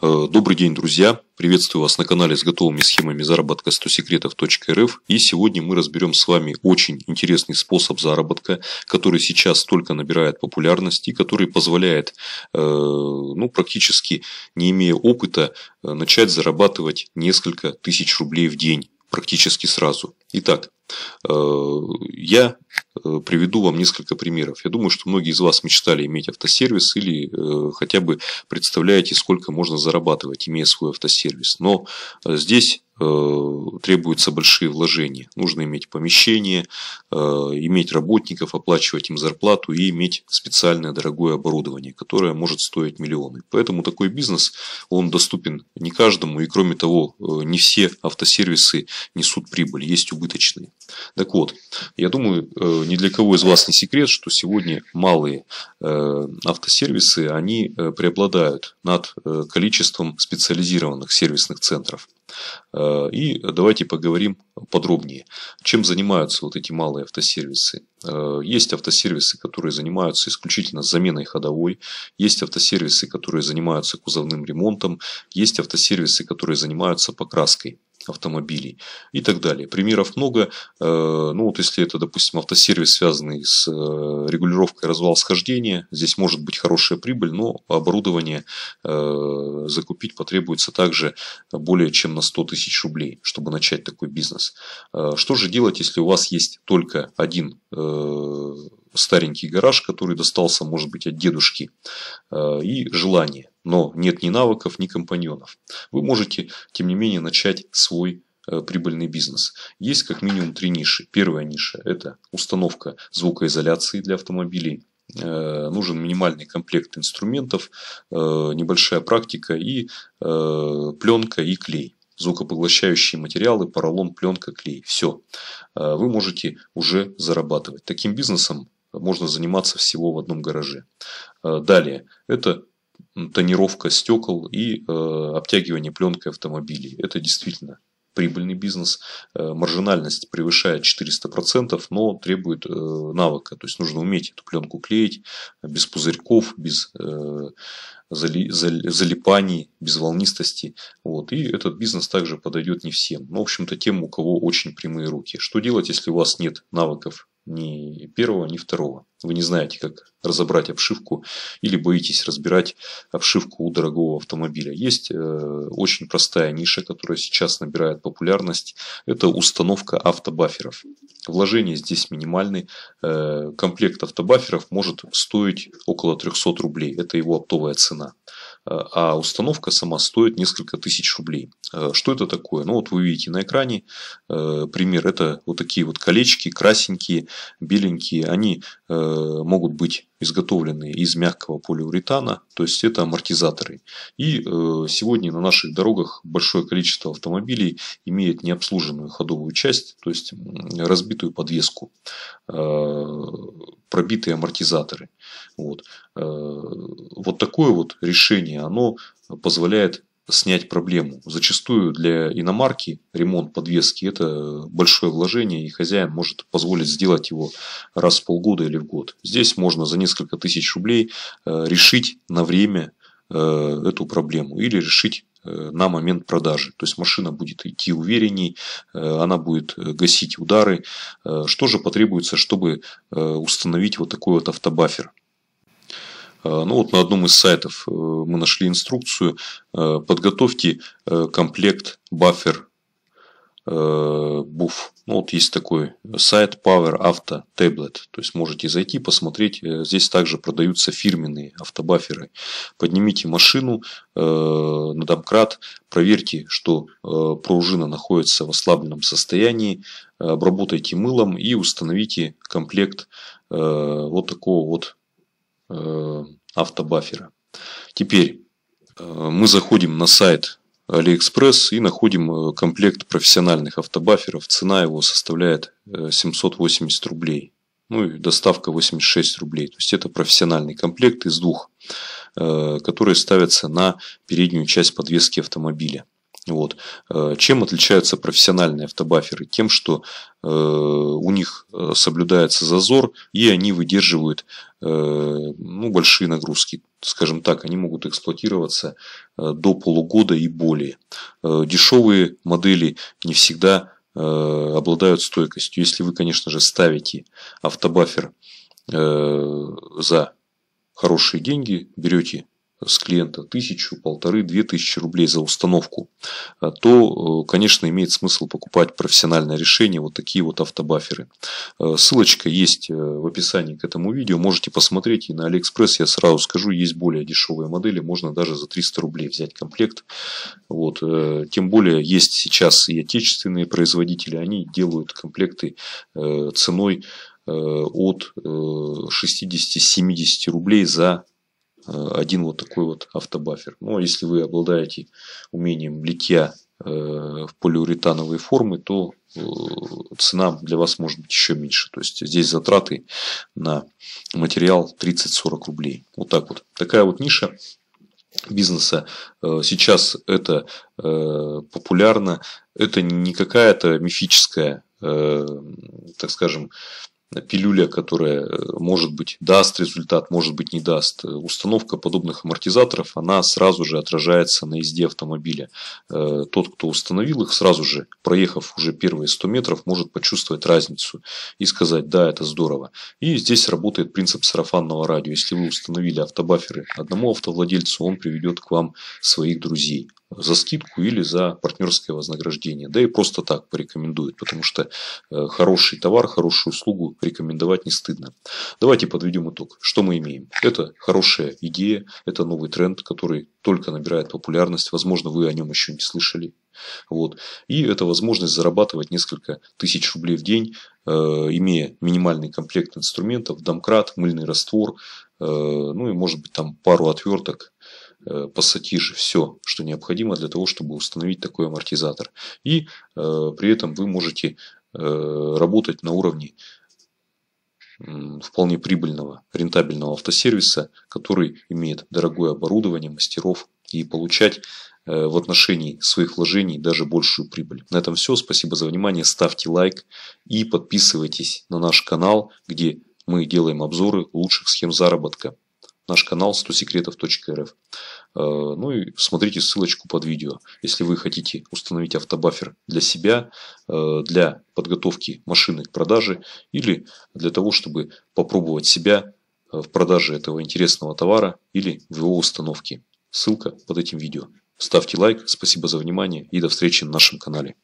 Э, добрый день, друзья! Приветствую вас на канале с готовыми схемами заработка 100 секретов.рф и сегодня мы разберем с вами очень интересный способ заработка, который сейчас только набирает популярность и который позволяет, э, ну, практически не имея опыта, э, начать зарабатывать несколько тысяч рублей в день практически сразу. Итак, Э, я э, приведу вам несколько примеров. Я думаю, что многие из вас мечтали иметь автосервис или э, хотя бы представляете, сколько можно зарабатывать, имея свой автосервис. Но здесь требуются большие вложения. Нужно иметь помещение, иметь работников, оплачивать им зарплату и иметь специальное дорогое оборудование, которое может стоить миллионы. Поэтому такой бизнес, он доступен не каждому и кроме того, не все автосервисы несут прибыль, есть убыточные. Так вот, я думаю, э, ни для кого из вас не секрет, что сегодня малые э, автосервисы, они э, преобладают над количеством специализированных сервисных центров. И давайте поговорим подробнее, чем занимаются вот эти малые автосервисы. Есть автосервисы, которые занимаются исключительно заменой ходовой, есть автосервисы, которые занимаются кузовным ремонтом, есть автосервисы, которые занимаются покраской автомобилей и так далее. Примеров много. Э, ну вот если это, допустим, автосервис, связанный с э, регулировкой развал схождения, здесь может быть хорошая прибыль, но оборудование э, закупить потребуется также более чем на 100 тысяч рублей, чтобы начать такой бизнес. Что же делать, если у вас есть только один старенький гараж, который достался, может быть, от дедушки, и желание но нет ни навыков, ни компаньонов. Вы можете, тем не менее, начать свой э, прибыльный бизнес. Есть как минимум три ниши. Первая ниша – это установка звукоизоляции для автомобилей. Э, нужен минимальный комплект инструментов, э, небольшая практика и пленка и клей звукопоглощающие материалы, поролон, пленка, клей. Все. Вы можете уже зарабатывать. Таким бизнесом можно заниматься всего в одном гараже. Далее. Это тонировка стекол и э, обтягивание пленкой автомобилей. Это действительно прибыльный бизнес. Э, маржинальность превышает 400%, но требует э, навыка. То есть нужно уметь эту пленку клеить без пузырьков, без зали залипаний, без волнистости. Вот. И этот бизнес также подойдет не всем. Но, ну, в общем-то, тем, у кого очень прямые руки. Что делать, если у вас нет навыков ни первого, ни второго. Вы не знаете, как разобрать обшивку или боитесь разбирать обшивку у дорогого автомобиля. Есть э, очень простая ниша, которая сейчас набирает популярность. Это установка автобаферов. Вложение здесь минимальное. Э, комплект автобаферов может стоить около 300 рублей. Это его оптовая цена а установка сама стоит несколько тысяч рублей. Э, что это такое? Ну вот вы видите на экране э, пример. Это вот такие вот колечки, красенькие, беленькие. Они э, могут быть изготовленные из мягкого полиуретана, то есть это амортизаторы. И сегодня на наших дорогах большое количество автомобилей имеет необслуженную ходовую часть, то есть разбитую подвеску пробитые амортизаторы. Вот, э, вот такое вот решение, оно позволяет снять проблему. Зачастую для иномарки ремонт подвески – это большое вложение, и хозяин может позволить сделать его раз в полгода или в год. Здесь можно за несколько тысяч рублей э, решить на время э, эту проблему или решить Э, на момент продажи. То есть машина будет идти уверенней, э, она будет э, гасить удары. Что же потребуется, чтобы установить вот такой вот автобафер? Ну вот на одном из сайтов мы нашли инструкцию. Подготовьте комплект бафер Э, буф. Ну, вот есть такой сайт Power Auto Tablet. То есть можете зайти, посмотреть. Э, здесь также продаются фирменные автобаферы. Поднимите машину э, на домкрат, проверьте, что э, пружина находится в ослабленном состоянии, обработайте мылом и установите комплект э, вот такого вот э, автобафера. Теперь мы заходим на сайт Алиэкспресс и находим э, комплект профессиональных автобаферов. Цена его составляет 780 э, рублей. Ну и доставка 86 рублей. То есть это профессиональный комплект из двух, э, которые ставятся на переднюю часть подвески автомобиля. Вот. Чем отличаются профессиональные автобаферы? Тем, что у них соблюдается зазор и они выдерживают Э, ну, большие нагрузки, скажем так, они могут эксплуатироваться э, до полугода и более. Э, дешевые модели не всегда обладают стойкостью. Если вы, конечно же, ставите автобафер за хорошие деньги, берете с клиента тысячу, полторы, две тысячи рублей за установку, э, то, э, конечно, имеет смысл покупать профессиональное решение, вот такие вот автобаферы. Э, ссылочка есть в описании к этому видео, можете посмотреть, и на Алиэкспресс я сразу скажу, есть более дешевые модели, можно даже за 300 рублей взять комплект. Вот. Тем более, есть сейчас и отечественные производители, они делают комплекты ценой от 60-70 рублей за Э, один вот такой вот автобафер. Но ну, а если вы обладаете умением литья э, в полиуретановые формы, то э, цена для вас может быть еще меньше. То есть здесь затраты на материал 30-40 рублей. Вот так вот. Такая вот ниша бизнеса. Сейчас это популярно. Это не какая-то мифическая, так скажем, пилюля, которая, э, может быть, даст результат, может быть, не даст. Э, установка подобных амортизаторов, она сразу же отражается на езде автомобиля. Э, тот, кто установил их, сразу же, проехав уже первые 100 метров, может почувствовать разницу и сказать, да, это здорово. И здесь работает принцип сарафанного радио. Если вы установили автобаферы одному автовладельцу, он приведет к вам своих друзей за скидку или за партнерское вознаграждение. Да и просто так порекомендуют, потому что э, хороший товар, хорошую услугу рекомендовать не стыдно. Давайте подведем итог. Что мы имеем? Это хорошая идея, это новый тренд, который только набирает популярность. Возможно, вы о нем еще не слышали. Вот. И это возможность зарабатывать несколько тысяч рублей в день, э, имея минимальный комплект инструментов, домкрат, мыльный раствор, э, ну и может быть там пару отверток, Э, пассатижи, все, что необходимо для того, чтобы установить такой амортизатор. И э, при этом вы можете э, работать на уровне вполне прибыльного, рентабельного автосервиса, который имеет дорогое оборудование, мастеров и получать в отношении своих вложений даже большую прибыль. На этом все. Спасибо за внимание. Ставьте лайк и подписывайтесь на наш канал, где мы делаем обзоры лучших схем заработка наш канал 100 секретов.рф. Э, ну и смотрите ссылочку под видео. Если вы хотите установить автобафер для себя, э, для подготовки машины к продаже или для того, чтобы попробовать себя э, в продаже этого интересного товара или в его установке. Ссылка под этим видео. Ставьте лайк, спасибо за внимание и до встречи на нашем канале.